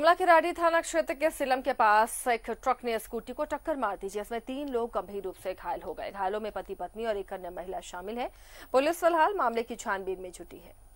गुमला के राडी थाना क्षेत्र के सिलम के पास एक ट्रक ने स्कूटी को टक्कर मार दी जिसमें तीन लोग गंभीर रूप से घायल हो गए घायलों में पति पत्नी और एक अन्य महिला शामिल है पुलिस फिलहाल मामले की छानबीन में जुटी है